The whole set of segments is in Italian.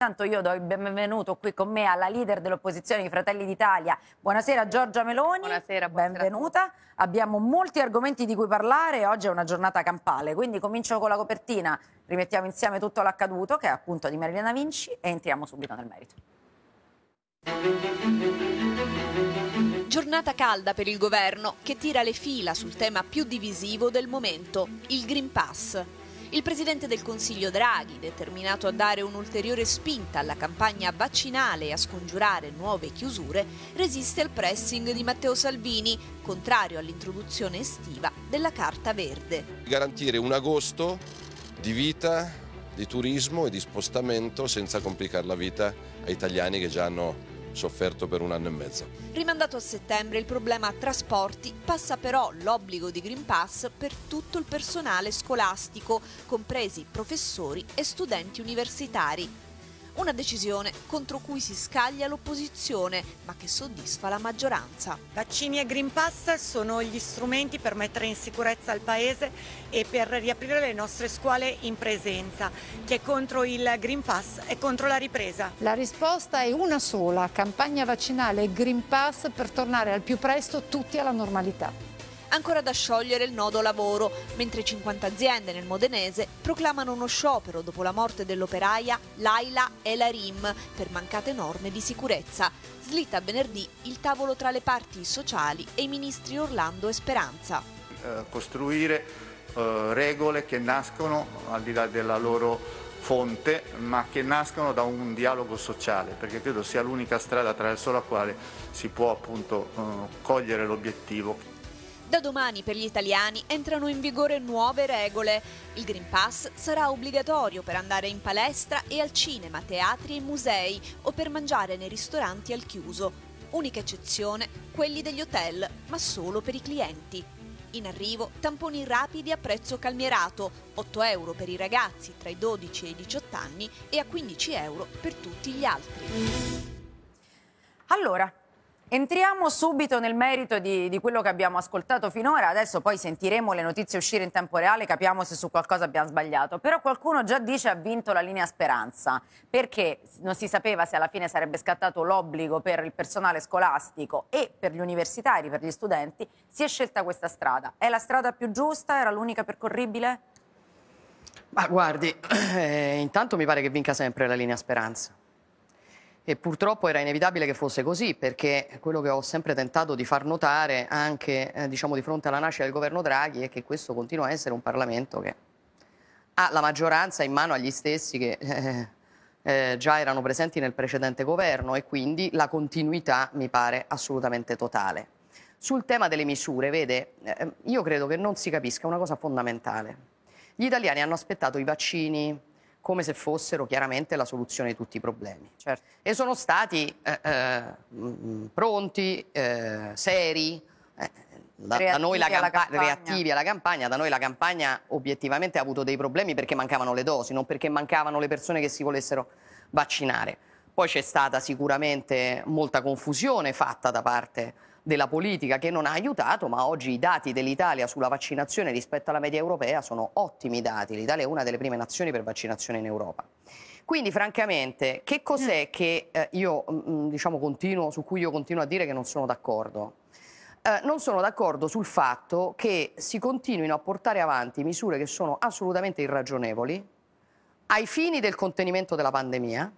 Intanto io do il benvenuto qui con me alla leader dell'opposizione di Fratelli d'Italia. Buonasera Giorgia Meloni. Buonasera, buonasera benvenuta. Abbiamo molti argomenti di cui parlare, oggi è una giornata campale, quindi comincio con la copertina, rimettiamo insieme tutto l'accaduto che è appunto di Marilena Vinci e entriamo subito nel merito. Giornata calda per il governo che tira le fila sul tema più divisivo del momento, il Green Pass. Il presidente del Consiglio Draghi, determinato a dare un'ulteriore spinta alla campagna vaccinale e a scongiurare nuove chiusure, resiste al pressing di Matteo Salvini, contrario all'introduzione estiva della Carta Verde. Garantire un agosto di vita, di turismo e di spostamento senza complicare la vita a italiani che già hanno sofferto per un anno e mezzo. Rimandato a settembre il problema trasporti passa però l'obbligo di Green Pass per tutto il personale scolastico, compresi professori e studenti universitari. Una decisione contro cui si scaglia l'opposizione, ma che soddisfa la maggioranza. Vaccini e Green Pass sono gli strumenti per mettere in sicurezza il Paese e per riaprire le nostre scuole in presenza. Chi è contro il Green Pass è contro la ripresa. La risposta è una sola, campagna vaccinale e Green Pass per tornare al più presto tutti alla normalità ancora da sciogliere il nodo lavoro, mentre 50 aziende nel modenese proclamano uno sciopero dopo la morte dell'operaia Laila Elarim per mancate norme di sicurezza. Slitta venerdì il tavolo tra le parti sociali e i ministri Orlando e Speranza. Eh, costruire eh, regole che nascono al di là della loro fonte, ma che nascono da un dialogo sociale, perché credo sia l'unica strada attraverso la quale si può appunto eh, cogliere l'obiettivo. Da domani per gli italiani entrano in vigore nuove regole. Il Green Pass sarà obbligatorio per andare in palestra e al cinema, teatri e musei o per mangiare nei ristoranti al chiuso. Unica eccezione, quelli degli hotel, ma solo per i clienti. In arrivo tamponi rapidi a prezzo calmierato, 8 euro per i ragazzi tra i 12 e i 18 anni e a 15 euro per tutti gli altri. Allora, Entriamo subito nel merito di, di, quello che abbiamo ascoltato finora, adesso poi sentiremo le notizie uscire in tempo reale, capiamo se su qualcosa abbiamo sbagliato, però qualcuno già dice ha vinto la linea speranza, perché non si sapeva se alla fine sarebbe scattato l'obbligo per il personale scolastico e per gli universitari, per gli studenti, si è scelta questa strada. È la strada più giusta? Era l'unica percorribile? Ma guardi, eh, intanto mi pare che vinca sempre la linea speranza e purtroppo era inevitabile che fosse così, perché quello che ho sempre tentato di far notare anche eh, diciamo, di fronte alla nascita del governo Draghi è che questo continua a essere un Parlamento che ha la maggioranza in mano agli stessi che eh, eh, già erano presenti nel precedente governo e quindi la continuità mi pare assolutamente totale. Sul tema delle misure, vede, eh, io credo che non si capisca una cosa fondamentale. Gli italiani hanno aspettato i vaccini, come se fossero chiaramente la soluzione di tutti i problemi. Certo. E sono stati eh, eh, mm, pronti, eh, seri, eh, da, da, noi la campa- alla reattivi alla campagna, da noi la campagna obiettivamente ha avuto dei problemi perché mancavano le dosi, non perché mancavano le persone che si volessero vaccinare. Poi c'è stata sicuramente molta confusione fatta da parte della politica che non ha aiutato, ma oggi i dati dell'Italia sulla vaccinazione rispetto alla media europea sono ottimi dati. L'Italia è una delle prime nazioni per vaccinazione in Europa. Quindi francamente, che cos'è mm. che eh, io mh, mm, mm, diciamo continuo, su cui io continuo a dire che non sono d'accordo? Eh, non sono d'accordo sul fatto che si continuino a portare avanti misure che sono assolutamente irragionevoli ai fini del contenimento della pandemia,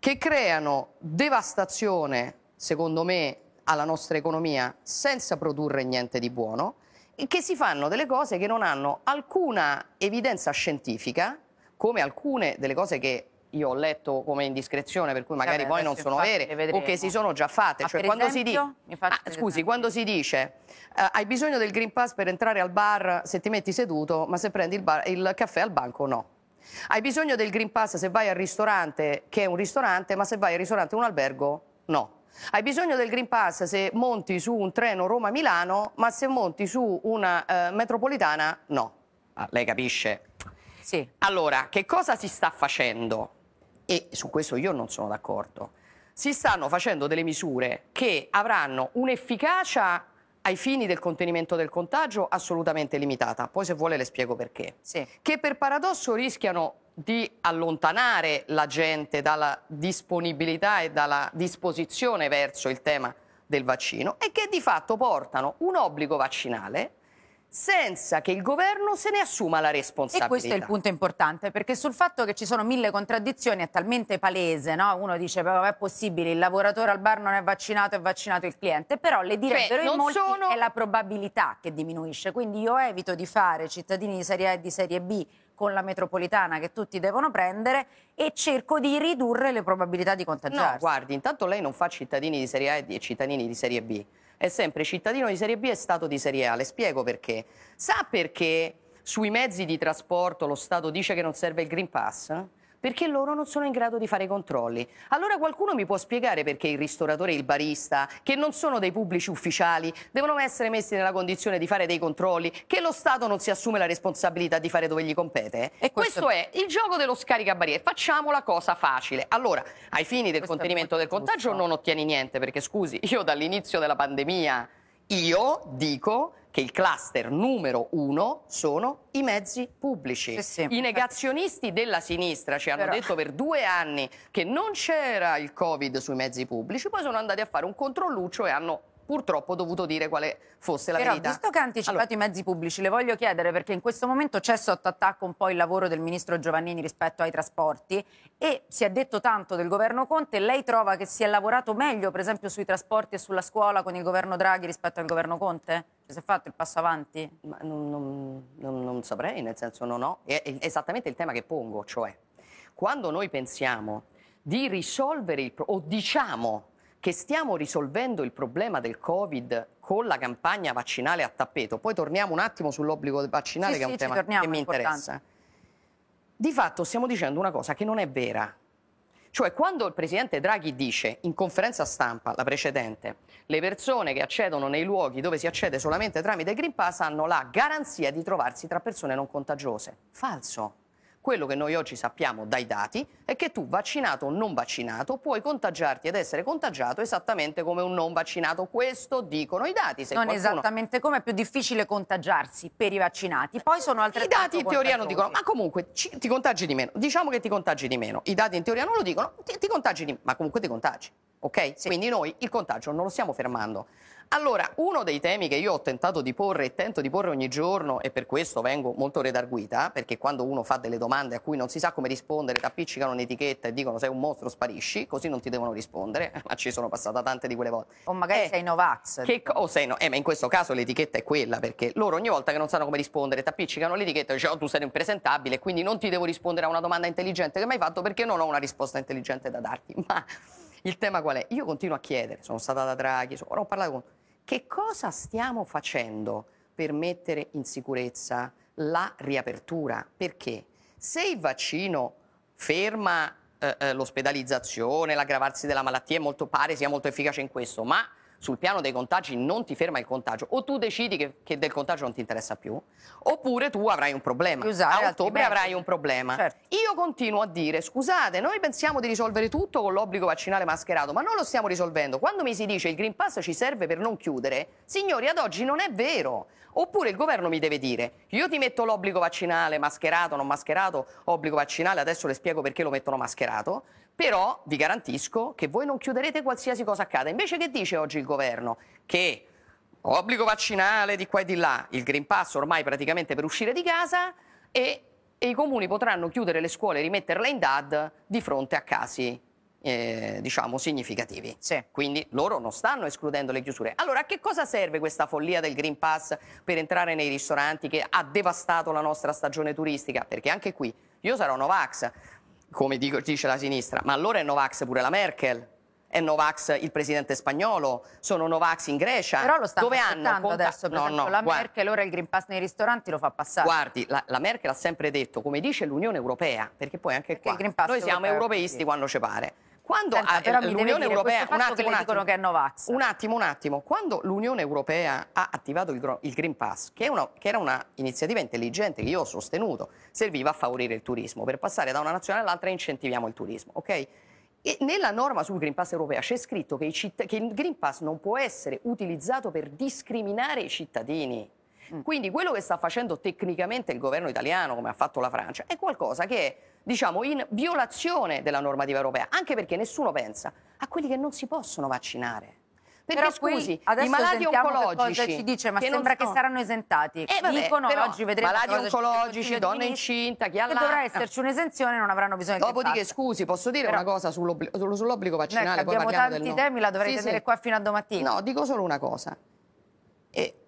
che creano devastazione, secondo me, alla nostra economia senza produrre niente di buono e che si fanno delle cose che non hanno alcuna evidenza scientifica, come alcune delle cose che io ho letto come indiscrezione, per cui magari Vabbè, poi non sono vere o che si sono già fatte. Cioè, quando, esempio, si ah, scusi, quando, si dice uh, hai bisogno del Green Pass per entrare al bar se ti metti seduto, ma se prendi il, bar, il caffè al banco no. Hai bisogno del Green Pass se vai al ristorante, che è un ristorante, ma se vai al ristorante un albergo no. Hai bisogno del Green Pass se monti su un treno Roma-Milano, ma se monti su una eh, metropolitana no. Ah, lei capisce? Sì. Allora, che cosa si sta facendo? E su questo io non sono d'accordo. Si stanno facendo delle misure che avranno un'efficacia ai fini del contenimento del contagio assolutamente limitata. Poi se vuole le spiego perché. Sì. Che per paradosso rischiano di allontanare la gente dalla disponibilità e dalla disposizione verso il tema del vaccino e che di fatto portano un obbligo vaccinale senza che il governo se ne assuma la responsabilità. E questo è il punto importante, perché sul fatto che ci sono mille contraddizioni è talmente palese, no? Uno dice, ma è possibile, il lavoratore al bar non è vaccinato, è vaccinato il cliente, però le cioè, direbbero cioè, in molti sono... è la probabilità che diminuisce, quindi io evito di fare cittadini di serie A e di serie B con la metropolitana che tutti devono prendere e cerco di ridurre le probabilità di contagiarsi. No, guardi, intanto lei non fa cittadini di serie A e cittadini di serie B è sempre cittadino di serie B e Stato di serie A. Le spiego perché. Sa perché sui mezzi di trasporto lo Stato dice che non serve il Green Pass? perché loro non sono in grado di fare i controlli. Allora qualcuno mi può spiegare perché il ristoratore e il barista, che non sono dei pubblici ufficiali, devono essere messi nella condizione di fare dei controlli, che lo Stato non si assume la responsabilità di fare dove gli compete? E questo, questo è il gioco dello scaricabarriere. Facciamo la cosa facile. Allora, ai fini del questo contenimento del contagio non ottieni niente, perché scusi, io dall'inizio della pandemia, io dico che il cluster numero uno sono i mezzi pubblici. Sì, sì. I negazionisti della sinistra ci hanno Però... detto per due anni che non c'era il Covid sui mezzi pubblici, poi sono andati a fare un controlluccio e hanno purtroppo ho dovuto dire quale fosse la Però, verità. visto che ha anticipato allora, i mezzi pubblici, le voglio chiedere perché in questo momento c'è sotto attacco un po' il lavoro del ministro Giovannini rispetto ai trasporti e si è detto tanto del governo Conte, lei trova che si è lavorato meglio per esempio sui trasporti e sulla scuola con il governo Draghi rispetto al governo Conte? Cioè, si è fatto il passo avanti? Non, non, non, non, saprei, nel senso non ho, è, è esattamente il tema che pongo, cioè quando noi pensiamo di risolvere il problema, o diciamo che stiamo risolvendo il problema del Covid con la campagna vaccinale a tappeto. Poi torniamo un attimo sull'obbligo vaccinale sì, che è un sì, tema torniamo, che mi interessa. Di fatto stiamo dicendo una cosa che non è vera. Cioè quando il presidente Draghi dice in conferenza stampa, la precedente, le persone che accedono nei luoghi dove si accede solamente tramite Green Pass hanno la garanzia di trovarsi tra persone non contagiose. Falso. Quello che noi oggi sappiamo dai dati è che tu, vaccinato o non vaccinato, puoi contagiarti ed essere contagiato esattamente come un non vaccinato. Questo dicono i dati. Se non qualcuno... esattamente come, è più difficile contagiarsi per i vaccinati. Poi sono altre I dati in teoria non dicono, ma comunque ci, ti contagi di meno. Diciamo che ti contagi di meno. I dati in teoria non lo dicono, ti, ti contagi di meno, ma comunque ti contagi. Ok? Sì. Quindi noi il contagio non lo stiamo fermando. Allora, uno dei temi che io ho tentato di porre e tento di porre ogni giorno, e per questo vengo molto redarguita, perché quando uno fa delle domande a cui non si sa come rispondere, ti appiccicano un'etichetta e dicono sei un mostro, sparisci, così non ti devono rispondere, ma ci sono passata tante di quelle volte. O magari eh, sei Novax. Che, o sei no, eh, ma in questo caso l'etichetta è quella, perché loro ogni volta che non sanno come rispondere, ti appiccicano l'etichetta e dicono oh, tu sei impresentabile, quindi non ti devo rispondere a una domanda intelligente che mi hai fatto perché non ho una risposta intelligente da darti. Ma... Il tema qual è? Io continuo a chiedere, sono stata da Draghi, ora ho parlato con che cosa stiamo facendo per mettere in sicurezza la riapertura? Perché se il vaccino ferma eh, eh l'ospedalizzazione, l'aggravarsi della malattia, è molto pare sia molto efficace in questo, ma sul piano dei contagi non ti ferma il contagio, o tu decidi che, che del contagio non ti interessa più, oppure tu avrai un problema. Usare, a eh, ottobre avrai un problema. Certo. Io continuo a dire, scusate, noi pensiamo di risolvere tutto con l'obbligo vaccinale mascherato, ma non lo stiamo risolvendo. Quando mi si dice il Green Pass ci serve per non chiudere, signori, ad oggi non è vero. Oppure il governo mi deve dire, io ti metto l'obbligo vaccinale mascherato, non mascherato, obbligo vaccinale, adesso le spiego perché lo mettono mascherato, però vi garantisco che voi non chiuderete qualsiasi cosa accada. Invece che dice oggi il governo? Che obbligo vaccinale di qua e di là, il Green Pass ormai praticamente per uscire di casa e, e i comuni potranno chiudere le scuole e rimetterle in DAD di fronte a casi eh, diciamo, significativi. Sì. Quindi loro non stanno escludendo le chiusure. Allora, a che cosa serve questa follia del Green Pass per entrare nei ristoranti che ha devastato la nostra stagione turistica? Perché anche qui io sarò Novax, come dice la sinistra, ma allora è Novax pure la Merkel, è Novax il presidente spagnolo, sono Novax in Grecia. Però lo stanno dove hanno conta... adesso, no, esempio, no, la guardi, Merkel ora il Green Pass nei ristoranti lo fa passare. Guardi, la, la Merkel ha sempre detto, come dice l'Unione Europea, perché poi anche perché qua noi siamo europeisti quando ci pare. Quando l'Unione Europea... Un attimo, un, attimo, che è Novax. un attimo, un attimo. Quando l'Unione Europea ha attivato il, il Green Pass, che, una, che era un'iniziativa intelligente che io ho sostenuto, serviva a favorire il turismo. Per passare da una nazione all'altra incentiviamo il turismo, ok? E nella norma sul Green Pass europea c'è scritto che, che il Green Pass non può essere utilizzato per discriminare i cittadini. Mm. Quindi quello che sta facendo tecnicamente il governo italiano, come ha fatto la Francia, è qualcosa che è diciamo, in violazione della normativa europea, anche perché nessuno pensa a quelli che non si possono vaccinare. Perché però scusi, i malati oncologici che ci dice, ma che sembra che saranno esentati. Eh, vabbè, Dicono però, oggi vedremo malati oncologici, donne incinta, chi ha la... dovrà esserci un'esenzione non avranno bisogno di Dopodiché scusi, posso dire però, una cosa sull'obbligo sull vaccinale, noi abbiamo tanti no. temi, la dovrei sì, tenere sì. qua fino a domattina. No, dico solo una cosa. E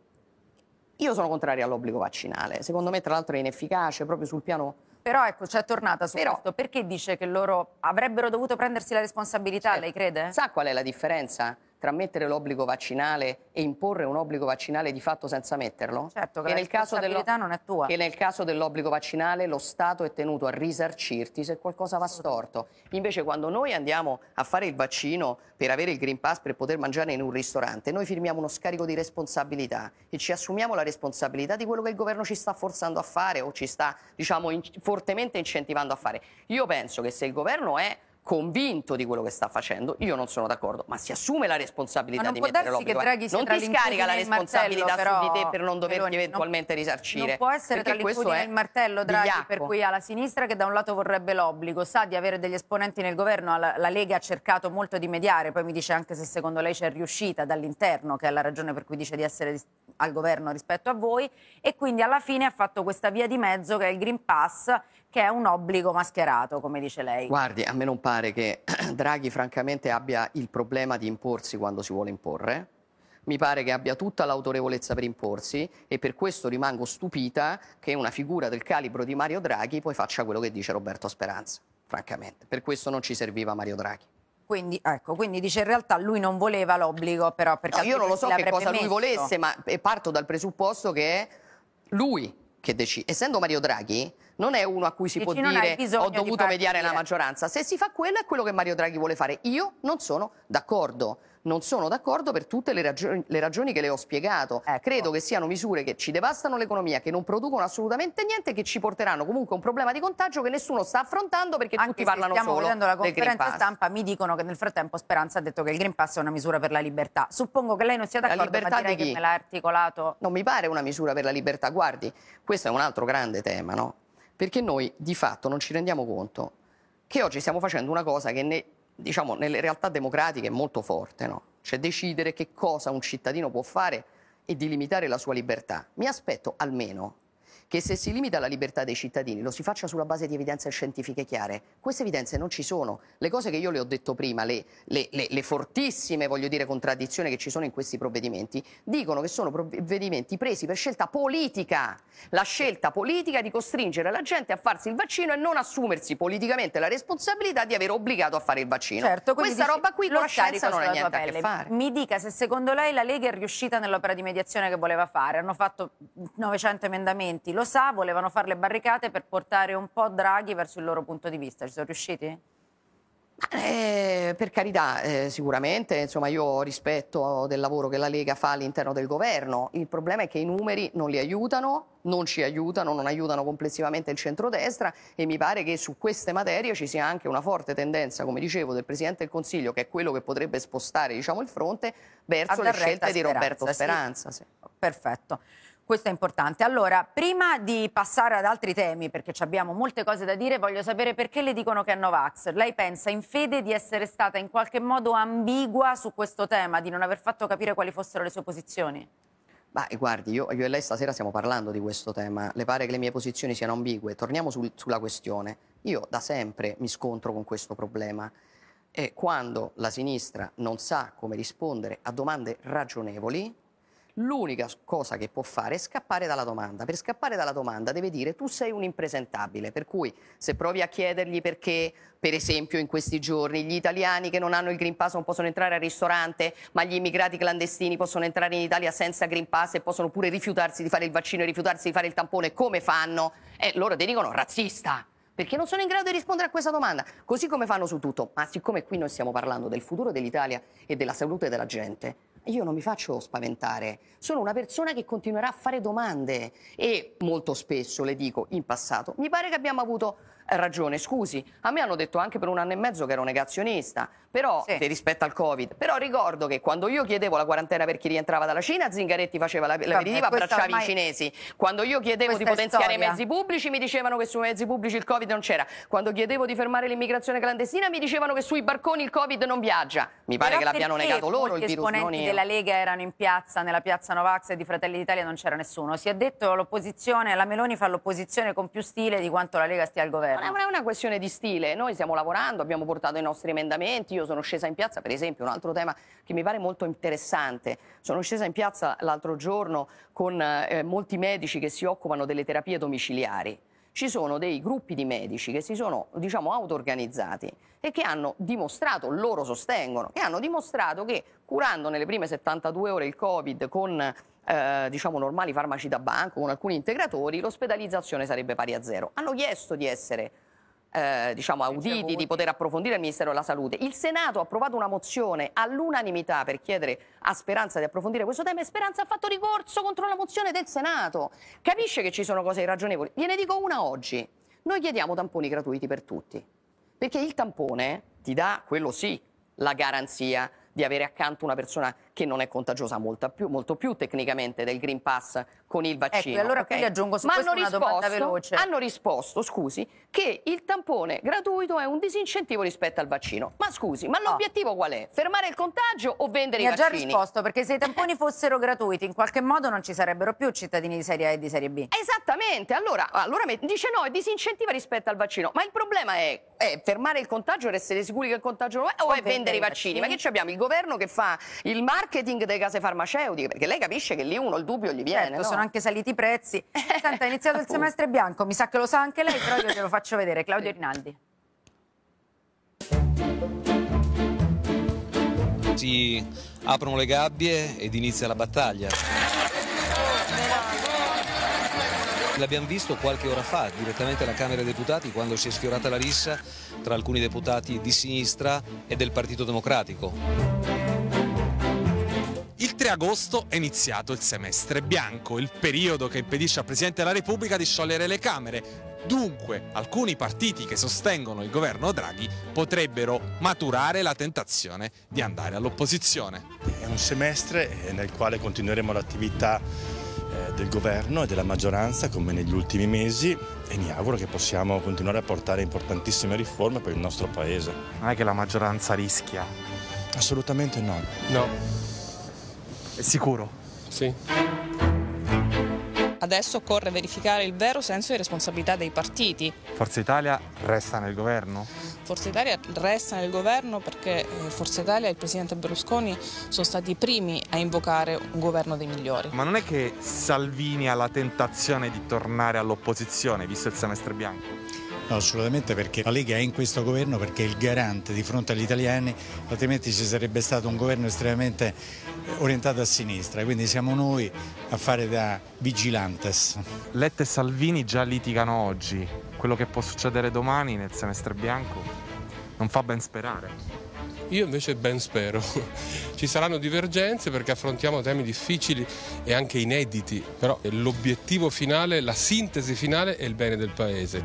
io sono contraria all'obbligo vaccinale, secondo me tra l'altro è inefficace proprio sul piano... Però ecco, c'è tornata su Però, questo, perché dice che loro avrebbero dovuto prendersi la responsabilità, certo. lei crede? Sa qual è la differenza? tra mettere l'obbligo vaccinale e imporre un obbligo vaccinale di fatto senza metterlo? Certo, che, che la responsabilità caso non è tua. Che nel caso dell'obbligo vaccinale lo Stato è tenuto a risarcirti se qualcosa va storto. Invece quando noi andiamo a fare il vaccino per avere il Green Pass per poter mangiare in un ristorante, noi firmiamo uno scarico di responsabilità e ci assumiamo la responsabilità di quello che il governo ci sta forzando a fare o ci sta, diciamo, in fortemente incentivando a fare. Io penso che se il governo è convinto di quello che sta facendo, io non sono d'accordo, ma si assume la responsabilità di mettere l'obbligo. Eh. Non ti scarica la responsabilità martello, su di te per non doverti Meloni, eventualmente non, risarcire. Non può essere tra l'impugna e il martello Draghi, vigliacco. per cui ha la sinistra che da un lato vorrebbe l'obbligo, sa di avere degli esponenti nel governo, la, la Lega ha cercato molto di mediare, poi mi dice anche se secondo lei c'è riuscita dall'interno, che è la ragione per cui dice di essere al governo rispetto a voi, e quindi alla fine ha fatto questa via di mezzo che è il Green Pass che è un obbligo mascherato, come dice lei. Guardi, a me non pare che Draghi francamente abbia il problema di imporsi quando si vuole imporre. Mi pare che abbia tutta l'autorevolezza per imporsi e per questo rimango stupita che una figura del calibro di Mario Draghi poi faccia quello che dice Roberto Speranza, francamente. Per questo non ci serviva Mario Draghi. Quindi, ecco, quindi, dice in realtà lui non voleva l'obbligo, però perché no, io non lo so che cosa messo. lui volesse, ma eh, parto dal presupposto che è lui che decide. Essendo Mario Draghi, non è uno a cui si Dici, può dire ho dovuto mediare la maggioranza. Se si fa quello è quello che Mario Draghi vuole fare. Io non sono d'accordo. Non sono d'accordo per tutte le ragioni, le ragioni che le ho spiegato. Ecco. Credo che siano misure che ci devastano l'economia, che non producono assolutamente niente e che ci porteranno comunque a un problema di contagio che nessuno sta affrontando perché Anche tutti parlano stiamo solo vedendo la conferenza stampa, mi dicono che nel frattempo Speranza ha detto che il Green Pass è una misura per la libertà. Suppongo che lei non sia d'accordo, la ma direi che me l'ha articolato. Non mi pare una misura per la libertà. Guardi, questo è un altro grande tema, no? perché noi di fatto non ci rendiamo conto che oggi stiamo facendo una cosa che ne, diciamo, nelle realtà democratiche è molto forte, no? cioè decidere che cosa un cittadino può fare e di limitare la sua libertà. Mi aspetto almeno che se si limita la libertà dei cittadini lo si faccia sulla base di evidenze scientifiche chiare. Queste evidenze non ci sono. Le cose che io le ho detto prima, le, le, le, le fortissime dire, contraddizioni che ci sono in questi provvedimenti, dicono che sono provvedimenti presi per scelta politica. La scelta politica di costringere la gente a farsi il vaccino e non assumersi politicamente la responsabilità di aver obbligato a fare il vaccino. Certo, Questa dici, roba qui con la scienza non ha niente a che fare. Mi dica se secondo lei la Lega è riuscita nell'opera di mediazione che voleva fare. Hanno fatto 900 emendamenti, lo sa, volevano fare le barricate per portare un po' Draghi verso il loro punto di vista. Ci sono riusciti? Eh, per carità, eh, sicuramente, insomma, io rispetto del lavoro che la Lega fa all'interno del governo. Il problema è che i numeri non li aiutano, non ci aiutano, non aiutano complessivamente il centrodestra e mi pare che su queste materie ci sia anche una forte tendenza, come dicevo, del Presidente del Consiglio, che è quello che potrebbe spostare diciamo, il fronte verso le scelte di Roberto Speranza. Speranza Sì. Perfetto. Questo è importante. Allora, prima di passare ad altri temi, perché abbiamo molte cose da dire, voglio sapere perché le dicono che è Novax. Lei pensa in fede di essere stata in qualche modo ambigua su questo tema, di non aver fatto capire quali fossero le sue posizioni? Ma guardi, io, io, e lei stasera stiamo parlando di questo tema. Le pare che le mie posizioni siano ambigue? Torniamo sul, sulla questione. Io da sempre mi scontro con questo problema. E quando la sinistra non sa come rispondere a domande ragionevoli, L'unica cosa che può fare è scappare dalla domanda. Per scappare dalla domanda deve dire tu sei un impresentabile, per cui se provi a chiedergli perché, per esempio, in questi giorni gli italiani che non hanno il Green Pass non possono entrare al ristorante, ma gli immigrati clandestini possono entrare in Italia senza Green Pass e possono pure rifiutarsi di fare il vaccino e rifiutarsi di fare il tampone, come fanno? E eh, loro ti dicono razzista perché non sono in grado di rispondere a questa domanda, così come fanno su tutto. Ma siccome qui noi stiamo parlando del futuro dell'Italia e della salute della gente, io non mi faccio spaventare, sono una persona che continuerà a fare domande e molto spesso, le dico, in passato, mi pare che abbiamo avuto hai ragione, scusi, a me hanno detto anche per un anno e mezzo che ero negazionista, però sì. rispetto al Covid. Però ricordo che quando io chiedevo la quarantena per chi rientrava dalla Cina, Zingaretti faceva la, l'aperitiva, abbracciava ormai... i cinesi. Quando io chiedevo Questa di potenziare i mezzi pubblici, mi dicevano che sui mezzi pubblici il Covid non c'era. Quando chiedevo di fermare l'immigrazione clandestina, mi dicevano che sui barconi il Covid non viaggia. Mi pare però che l'abbiano negato loro il virus, non io. I della Lega erano in piazza, nella piazza Novax e di Fratelli d'Italia non c'era nessuno. Si è detto l'opposizione, la Meloni fa l'opposizione con più stile di quanto la Lega stia al governo governo? Non è una questione di stile, noi stiamo lavorando, abbiamo portato i nostri emendamenti, io sono scesa in piazza, per esempio un altro tema che mi pare molto interessante, sono scesa in piazza l'altro giorno con eh, molti medici che si occupano delle terapie domiciliari ci sono dei gruppi di medici che si sono diciamo auto-organizzati e che hanno dimostrato, loro sostengono, che hanno dimostrato che curando nelle prime 72 ore il Covid con eh, diciamo normali farmaci da banco, con alcuni integratori, l'ospedalizzazione sarebbe pari a zero. Hanno chiesto di essere eh, diciamo, auditi, di poter approfondire il Ministero della Salute. Il Senato ha approvato una mozione all'unanimità per chiedere a Speranza di approfondire questo tema e Speranza ha fatto ricorso contro la mozione del Senato. Capisce che ci sono cose irragionevoli. Gliene dico una oggi. Noi chiediamo tamponi gratuiti per tutti, perché il tampone ti dà, quello sì, la garanzia di avere accanto una persona che non è contagiosa molto più, molto più tecnicamente del Green Pass con il ecco, vaccino. Ecco, allora okay? qui aggiungo su Ma questo una risposto, domanda veloce. Hanno risposto, scusi, che il tampone gratuito è un disincentivo rispetto al vaccino. Ma scusi, ma oh. l'obiettivo oh. qual è? Fermare il contagio o vendere Mi i vaccini? Mi ha già risposto, perché se i tamponi fossero gratuiti in qualche modo non ci sarebbero più cittadini di serie A e di serie B. Esattamente, allora, allora dice no, è disincentiva rispetto al vaccino. Ma il problema è, è fermare il contagio per essere sicuri che il contagio non è o, o è vendere i vaccini? vaccini? Ma che abbiamo? Il governo che fa il marketing marketing delle case farmaceutiche, perché lei capisce che lì uno il dubbio gli viene. Certo, no? sono anche saliti i prezzi. Senta, è iniziato il semestre bianco, mi sa che lo sa anche lei, però io glielo faccio vedere. Claudio Rinaldi. Si aprono le gabbie ed inizia la battaglia. L'abbiamo visto qualche ora fa, direttamente alla Camera dei Deputati, quando si è sfiorata la rissa tra alcuni deputati di sinistra e del Partito Democratico. 3 agosto è iniziato il semestre bianco, il periodo che impedisce al Presidente della Repubblica di sciogliere le Camere. Dunque, alcuni partiti che sostengono il governo Draghi potrebbero maturare la tentazione di andare all'opposizione. È un semestre eh, nel quale continueremo l'attività eh, del governo e della maggioranza come negli ultimi mesi e mi auguro che possiamo continuare a portare importantissime riforme per il nostro Paese. Non è che la maggioranza rischia? Assolutamente no. No. È sicuro? Sì. Adesso occorre verificare il vero senso di responsabilità dei partiti. Forza Italia resta nel governo? Forza Italia resta nel governo perché eh, Forza Italia e il presidente Berlusconi sono stati i primi a invocare un governo dei migliori. Ma non è che Salvini ha la tentazione di tornare all'opposizione, visto il semestre bianco? No, assolutamente perché la Lega è in questo governo perché è il garante di fronte agli italiani, altrimenti ci sarebbe stato un governo estremamente eh, orientato a sinistra, quindi siamo noi a fare da vigilantes. Letta e Salvini già litigano oggi, quello che può succedere domani nel semestre bianco non fa ben sperare. Io invece ben spero. Ci saranno divergenze perché affrontiamo temi difficili e anche inediti, però l'obiettivo finale, la sintesi finale è il bene del Paese.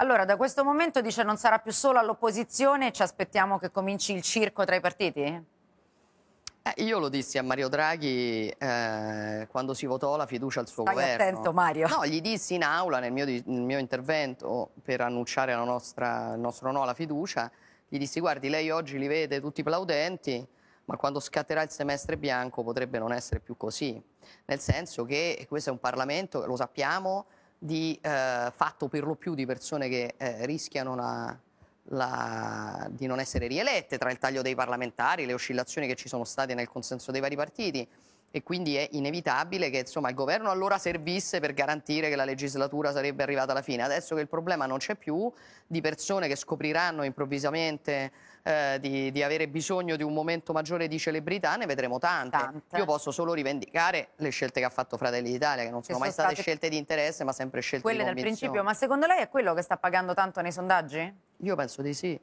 Allora, da questo momento dice non sarà più solo all'opposizione, ci aspettiamo che cominci il circo tra i partiti? Eh, io lo dissi a Mario Draghi eh, quando si votò la fiducia al suo Stai governo. attento Mario. No, gli dissi in aula nel mio, nel mio intervento per annunciare nostra, il nostro no alla fiducia, gli dissi guardi lei oggi li vede tutti plaudenti, ma quando scatterà il semestre bianco potrebbe non essere più così. Nel senso che questo è un Parlamento, lo sappiamo, di, eh, fatto per lo più di persone che eh, rischiano la, la, di non essere rielette, tra il taglio dei parlamentari, le oscillazioni che ci sono state nel consenso dei vari partiti e quindi è inevitabile che insomma, il governo allora servisse per garantire che la legislatura sarebbe arrivata alla fine. Adesso che il problema non c'è più, di persone che scopriranno improvvisamente eh, di, di, avere bisogno di un momento maggiore di celebrità, ne vedremo tante. tante. Io posso solo rivendicare le scelte che ha fatto Fratelli d'Italia, che non sono che mai state, state, scelte di interesse, ma sempre scelte Quelle di Quelle dal principio, ma secondo lei è quello che sta pagando tanto nei sondaggi? Io penso di sì.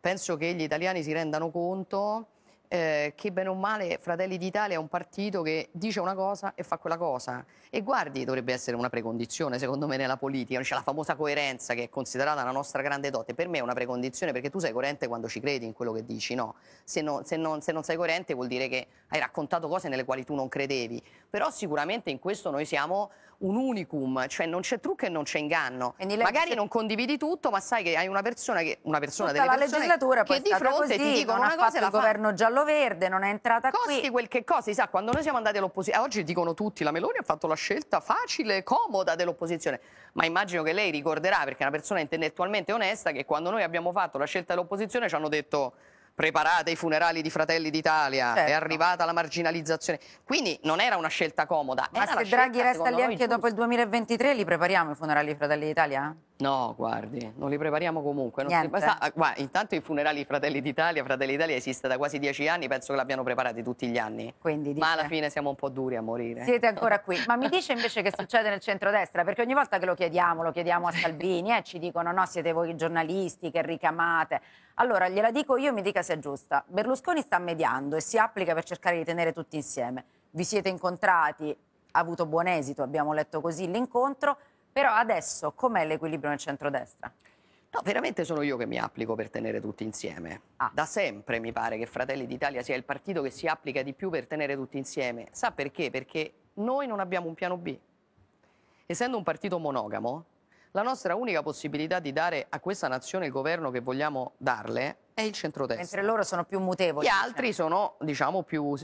Penso che gli italiani si rendano conto eh, che bene o male Fratelli d'Italia è un partito che dice una cosa e fa quella cosa. E guardi, dovrebbe essere una precondizione, secondo me, nella politica. C'è la famosa coerenza che è considerata la nostra grande dote. Per me è una precondizione perché tu sei coerente quando ci credi in quello che dici, no? Se, no, se, non, se non sei coerente vuol dire che hai raccontato cose nelle quali tu non credevi. Però sicuramente in questo noi siamo un unicum, cioè non c'è trucco e non c'è inganno. Magari non condividi tutto, ma sai che hai una persona che una persona Tutta delle la legislatura che di fronte così, ti dicono una cosa e la governo giallo Verde non è entrata Costi qui. quel che costi, sa, quando noi siamo andati all'opposizione, oggi dicono tutti la Meloni ha fatto la scelta facile, comoda dell'opposizione, ma immagino che lei ricorderà, perché è una persona intellettualmente onesta, che quando noi abbiamo fatto la scelta dell'opposizione ci hanno detto preparate i funerali di Fratelli d'Italia, certo. è arrivata la marginalizzazione. Quindi non era una scelta comoda. Ma se Draghi resta lì anche dopo il 2023 li prepariamo i funerali di Fratelli d'Italia? No, guardi, non li prepariamo comunque. Non si... Sa, ah, guarda, intanto i funerali Fratelli d'Italia, Fratelli d'Italia esiste da quasi dieci anni, penso che l'abbiano preparati tutti gli anni. Quindi, dice... Ma alla fine siamo un po' duri a morire. Siete ancora qui. Ma mi dice invece che succede nel centrodestra, perché ogni volta che lo chiediamo, lo chiediamo a Salvini, eh, ci dicono no, siete voi giornalisti che ricamate. Allora, gliela dico io e mi dica se è giusta. Berlusconi sta mediando e si applica per cercare di tenere tutti insieme. Vi siete incontrati, ha avuto buon esito, abbiamo letto così l'incontro però adesso com'è l'equilibrio nel centrodestra? No, veramente sono io che mi applico per tenere tutti insieme. Ah. Da sempre mi pare che Fratelli d'Italia sia il partito che si applica di più per tenere tutti insieme. Sa perché? Perché noi non abbiamo un piano B. Essendo un partito monogamo, la nostra unica possibilità di dare a questa nazione il governo che vogliamo darle è il centrodestra. Mentre loro sono più mutevoli. Gli diciamo. altri sono, diciamo, più,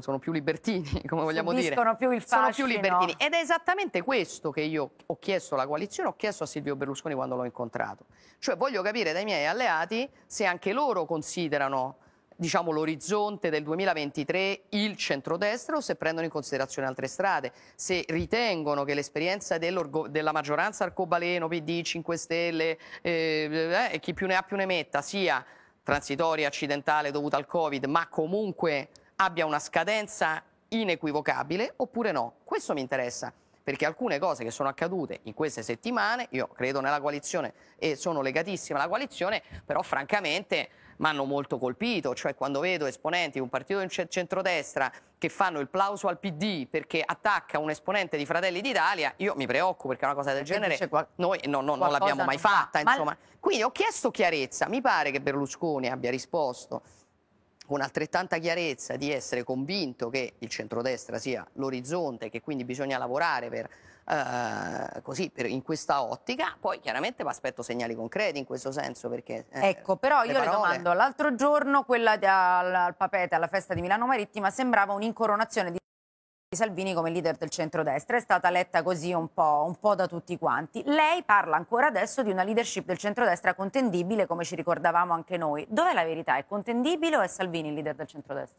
sono più libertini, come vogliamo dire. dire. Più il fascino. Sono più libertini. Ed è esattamente questo che io ho chiesto alla coalizione, ho chiesto a Silvio Berlusconi quando l'ho incontrato. Cioè voglio capire dai miei alleati se anche loro considerano diciamo, l'orizzonte del 2023 il centrodestra o se prendono in considerazione altre strade, se ritengono che l'esperienza della maggioranza arcobaleno, PD, 5 Stelle eh, eh, chi più ne ha più ne metta sia transitoria, accidentale dovuta al Covid, ma comunque abbia una scadenza inequivocabile oppure no. Questo mi interessa perché alcune cose che sono accadute in queste settimane, io credo nella coalizione e sono legatissima alla coalizione, però francamente mi hanno molto colpito, cioè quando vedo esponenti di un partito del centrodestra che fanno il plauso al PD perché attacca un esponente di Fratelli d'Italia, io mi preoccupo perché una cosa del genere qual- noi no, no, non l'abbiamo mai fatta. Ma... Quindi ho chiesto chiarezza, mi pare che Berlusconi abbia risposto con altrettanta chiarezza di essere convinto che il centrodestra sia l'orizzonte, e che quindi bisogna lavorare per, eh, così, per, in questa ottica, poi chiaramente mi aspetto segnali concreti in questo senso. Perché, eh, ecco, però io le, parole... le domando, l'altro giorno quella di, al, al Papete, alla festa di Milano Marittima, sembrava un'incoronazione di di Salvini come leader del centrodestra è stata letta così un po', un po', da tutti quanti. Lei parla ancora adesso di una leadership del centrodestra contendibile, come ci ricordavamo anche noi. Dov'è la verità? È contendibile o è Salvini il leader del centrodestra?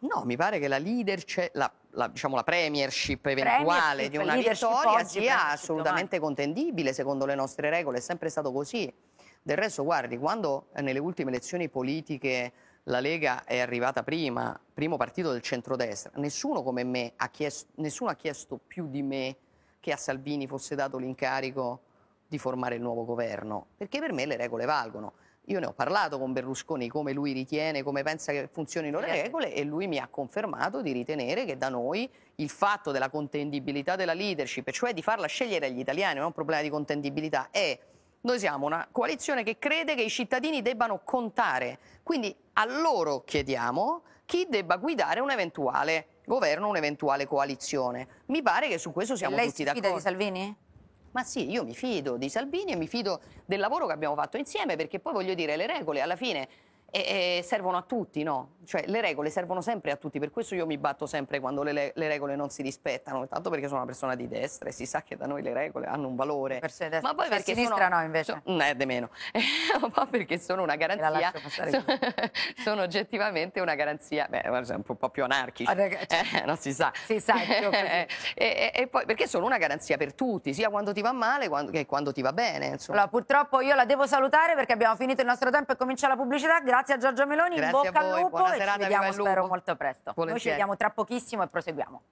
No, mi pare che la leadership, la, la, diciamo la premiership eventuale premiership, di una vittoria oggi, sia assolutamente domani. contendibile secondo le nostre regole, è sempre stato così. Del resto, guardi, quando eh, nelle ultime elezioni politiche la Lega è arrivata prima, primo partito del centrodestra, nessuno come me ha chiesto, nessuno ha chiesto più di me che a Salvini fosse dato l'incarico di formare il nuovo governo, perché per me le regole valgono. Io ne ho parlato con Berlusconi come lui ritiene, come pensa che funzionino le eh. regole e lui mi ha confermato di ritenere che da noi il fatto della contendibilità della leadership, cioè di farla scegliere agli italiani, non è un problema di contendibilità, è noi siamo una coalizione che crede che i cittadini debbano contare, quindi a loro chiediamo chi debba guidare un eventuale governo, un'eventuale coalizione. Mi pare che su questo siamo Lei tutti d'accordo. Lei si fida di Salvini? Ma sì, io mi fido di Salvini e mi fido del lavoro che abbiamo fatto insieme perché poi voglio dire le regole alla fine e, e servono a tutti, no? Cioè le regole servono sempre a tutti, per questo io mi batto sempre quando le, le regole non si rispettano, tanto perché sono una persona di destra e si sa che da noi le regole hanno un valore. Perso Ma poi cioè, perché a sinistra sono, no invece? So, mm, eh, meno. Ma perché sono una garanzia. Sono, sono oggettivamente una garanzia, beh, un po' più anarchici. Ah, eh, non si sa. Si sa, e, eh, eh, e, e, poi perché sono una garanzia per tutti, sia quando ti va male quando, che quando ti va bene, insomma. Allora, purtroppo io la devo salutare perché abbiamo finito il nostro tempo e comincia la pubblicità. Grazie Grazie a Giorgio Meloni, Grazie in bocca al lupo Buona e ci vediamo spero molto presto. Volentieri. Noi ci vediamo tra pochissimo e proseguiamo.